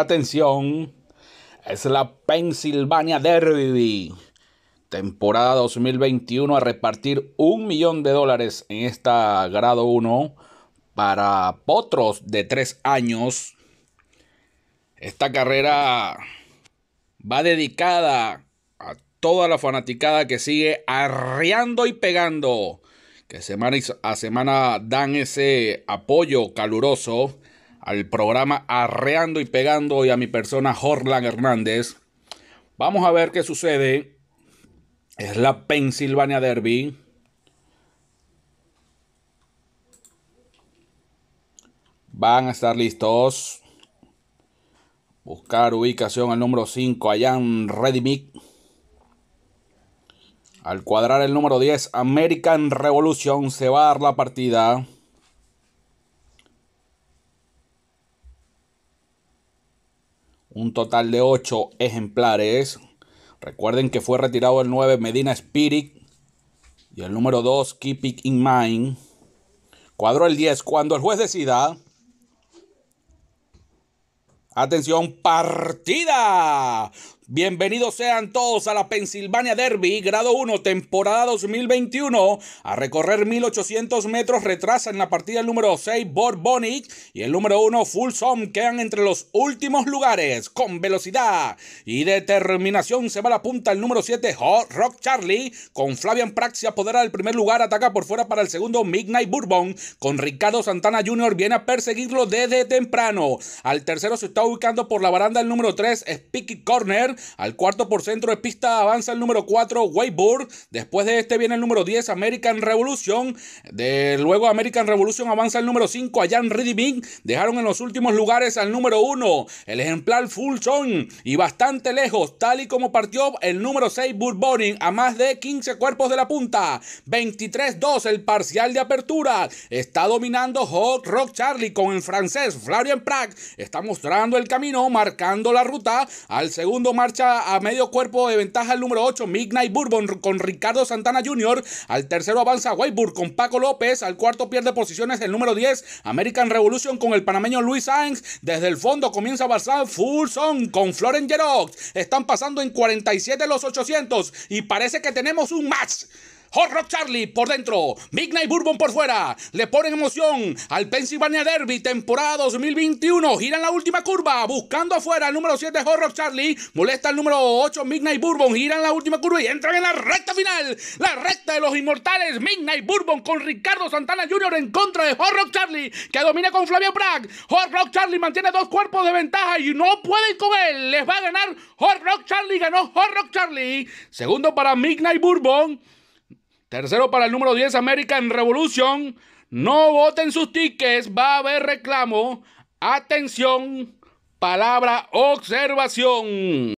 Atención, es la Pennsylvania Derby. Temporada 2021 a repartir un millón de dólares en esta grado 1 para potros de 3 años. Esta carrera va dedicada a toda la fanaticada que sigue arreando y pegando. Que semana a semana dan ese apoyo caluroso al programa Arreando y Pegando y a mi persona Jorlan Hernández. Vamos a ver qué sucede. Es la Pennsylvania Derby. Van a estar listos. Buscar ubicación al número 5, Allan Mick. Al cuadrar el número 10, American Revolution se va a dar la partida. un total de 8 ejemplares. Recuerden que fue retirado el 9 Medina Spirit y el número 2 Keep It In Mind. Cuadro el 10. Cuando el juez decida. Atención, partida. Bienvenidos sean todos a la Pennsylvania Derby, grado 1, temporada 2021. A recorrer 1800 metros Retrasa en la partida el número 6 Borbonic y el número 1 Fulsom quedan entre los últimos lugares. Con velocidad y determinación se va a la punta el número 7 Hot Rock Charlie. Con Flavian Praxia poder el primer lugar, ataca por fuera para el segundo Midnight Bourbon. Con Ricardo Santana Jr. viene a perseguirlo desde temprano. Al tercero se está ubicando por la baranda el número 3 Speaky Corner. Al cuarto por centro de pista avanza el número 4, Wayboard. Después de este viene el número 10, American Revolution. De luego American Revolution avanza el número 5, Ayan Ridiming. Dejaron en los últimos lugares al número 1, el ejemplar Full Song. Y bastante lejos, tal y como partió el número 6, Bourbonin a más de 15 cuerpos de la punta. 23-2 el parcial de apertura. Está dominando Hot Rock Charlie con el francés Florian Prague. Está mostrando el camino, marcando la ruta al segundo más marcha a medio cuerpo de ventaja el número 8, Midnight Bourbon con Ricardo Santana Jr. Al tercero avanza Whiteboard con Paco López. Al cuarto pierde posiciones el número 10, American Revolution con el panameño Luis Sainz. Desde el fondo comienza a avanzar Full Song con Florent Gerox. Están pasando en 47 los 800 y parece que tenemos un match. Hot Rock Charlie por dentro, Midnight Bourbon por fuera. Le ponen emoción al Pennsylvania Derby temporada 2021. Giran la última curva, buscando afuera el número 7 Hot Rock Charlie. Molesta el número 8 Midnight Bourbon. Giran la última curva y entran en la recta final. La recta de los inmortales Midnight Bourbon con Ricardo Santana Jr. en contra de Hot Rock Charlie, que domina con Flavio Bragg. Hot Rock Charlie mantiene dos cuerpos de ventaja y no puede comer. Les va a ganar Hot Rock Charlie. Ganó Hot Rock Charlie. Segundo para Midnight Bourbon. Tercero para el número 10, American Revolution. No voten sus tickets, va a haber reclamo. Atención, palabra observación.